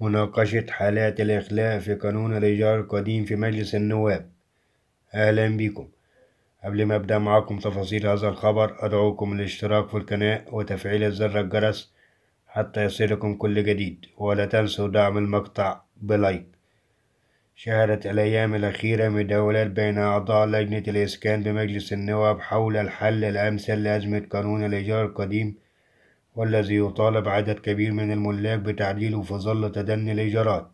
مناقشة حالات الإخلاء في قانون الإيجار القديم في مجلس النواب أهلا بكم قبل ما أبدأ معكم تفاصيل هذا الخبر أدعوكم للاشتراك في القناة وتفعيل زر الجرس حتى يصلكم كل جديد ولا تنسوا دعم المقطع بلايك شهدت الأيام الأخيرة مداولات بين أعضاء لجنة الإسكان بمجلس النواب حول الحل الأمثل لأزمة قانون الإيجار القديم والذي يطالب عدد كبير من الملاك بتعديله في ظل تدني الإيجارات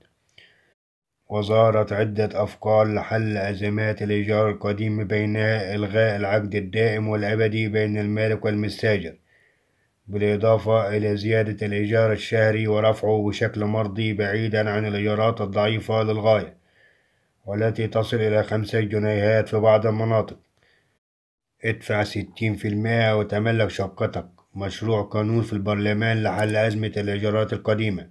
وظهرت عدة أفكار لحل أزمات الإيجار القديم بينها إلغاء العقد الدائم والأبدي بين المالك والمستاجر بالإضافة إلى زيادة الإيجار الشهري ورفعه بشكل مرضي بعيدا عن الإيجارات الضعيفة للغاية والتي تصل إلى خمسة جنيهات في بعض المناطق ادفع ستين في المائة وتملك شقتك مشروع قانون في البرلمان لحل أزمة الإيجارات القديمة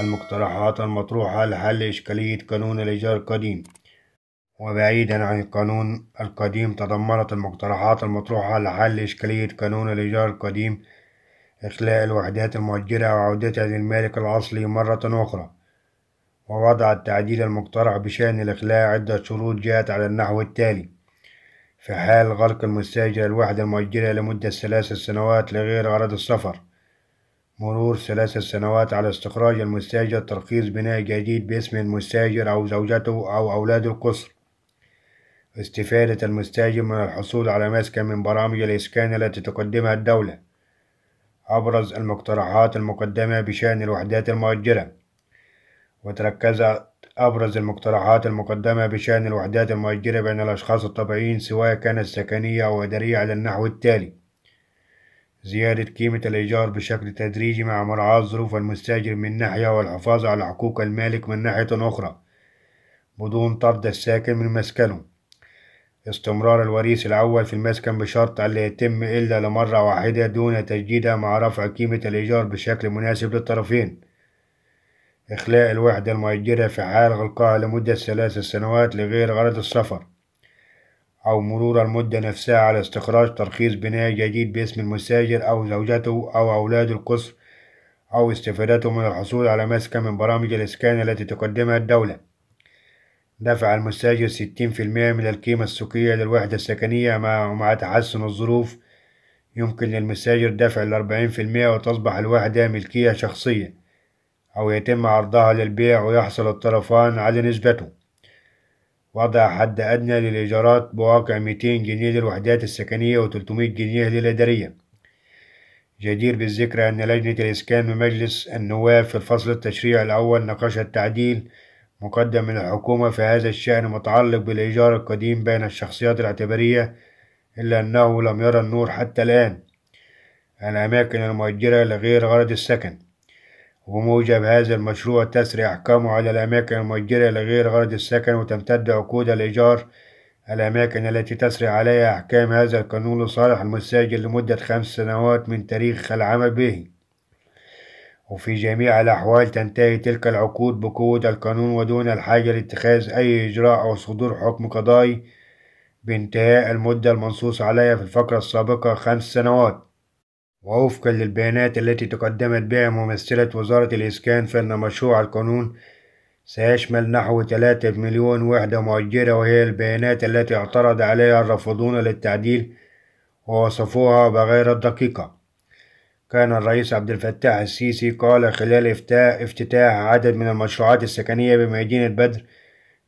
المقترحات المطروحة لحل إشكالية قانون الإيجار القديم وبعيدا عن القانون القديم تضمنت المقترحات المطروحة لحل إشكالية قانون الإيجار القديم إخلاء الوحدات المؤجرة وعودتها للمالك الأصلي مرة أخرى ووضع التعديل المقترح بشأن الإخلاء عدة شروط جاءت على النحو التالي في حال غرق المستأجر الوحدة المؤجلة لمدة ثلاثة سنوات لغير غرض السفر مرور ثلاثة سنوات على استخراج المستأجر ترخيص بناء جديد باسم المستأجر أو زوجته أو أولاد القصر استفادة المستأجر من الحصول على مسكن من برامج الإسكان التي تقدمها الدولة أبرز المقترحات المقدمة بشأن الوحدات المؤجرة وتركز أبرز المقترحات المقدمة بشأن الوحدات المؤجرة بين الأشخاص الطبيعيين سواء كانت سكنية أو إدارية على النحو التالي زيادة قيمة الإيجار بشكل تدريجي مع مراعاة ظروف المستأجر من ناحية والحفاظ على حقوق المالك من ناحية أخرى بدون طرد الساكن من مسكنه استمرار الوريث الأول في المسكن بشرط ألا يتم إلا لمرة واحدة دون تجديدها مع رفع قيمة الإيجار بشكل مناسب للطرفين إخلاء الوحدة المؤجرة في حال غلقها لمدة ثلاث سنوات لغير غرض السفر أو مرور المدة نفسها على استخراج ترخيص بناء جديد باسم المستاجر أو زوجته أو أولاد القصر أو استفادته من الحصول على مسكن من برامج الإسكان التي تقدمها الدولة دفع المستاجر ستين في المئة من القيمة السوقية للوحدة السكنية مع تحسن الظروف يمكن للمستاجر دفع الأربعين في المئة وتصبح الوحدة ملكية شخصية أو يتم عرضها للبيع ويحصل الطرفان على نسبته وضع حد أدنى للإيجارات بواقع 200 جنيه للوحدات السكنية و300 جنيه للإدارية جدير بالذكر أن لجنة الإسكان ومجلس النواب في الفصل التشريع الأول نقش التعديل مقدم من الحكومة في هذا الشأن متعلق بالإيجار القديم بين الشخصيات الاعتبارية إلا أنه لم يرى النور حتى الآن الأماكن المؤجرة لغير غرض السكن وبموجب هذا المشروع تسري أحكامه على الأماكن المؤجرة لغير غرض السكن وتمتد عقود الإيجار الأماكن التي تسري عليها أحكام هذا القانون لصالح المستأجر لمدة خمس سنوات من تاريخ العمل به وفي جميع الأحوال تنتهي تلك العقود بقوة القانون ودون الحاجة لاتخاذ أي إجراء أو صدور حكم قضائي بانتهاء المدة المنصوص عليها في الفقرة السابقة خمس سنوات ووفقا للبيانات التي تقدمت بها ممثلة وزارة الإسكان فإن مشروع القانون سيشمل نحو ثلاثة مليون وحدة مؤجرة وهي البيانات التي اعترض عليها الرافضون للتعديل ووصفوها بغير الدقيقة كان الرئيس عبد الفتاح السيسي قال خلال افتتاح عدد من المشروعات السكنية بمدينة بدر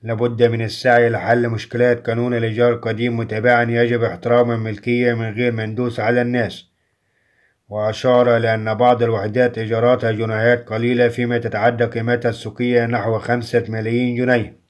لابد من السعي لحل مشكلات قانون الإيجار القديم متابعا يجب احترام الملكية من غير مندوس على الناس وأشار إلى أن بعض الوحدات إيجاراتها جنيهات قليلة فيما تتعدى قيمتها السوقية نحو خمسة ملايين جنيه